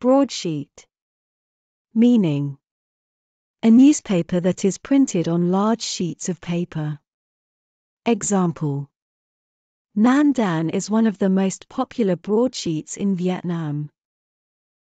Broadsheet. Meaning A newspaper that is printed on large sheets of paper. Example Nan Dan is one of the most popular broadsheets in Vietnam.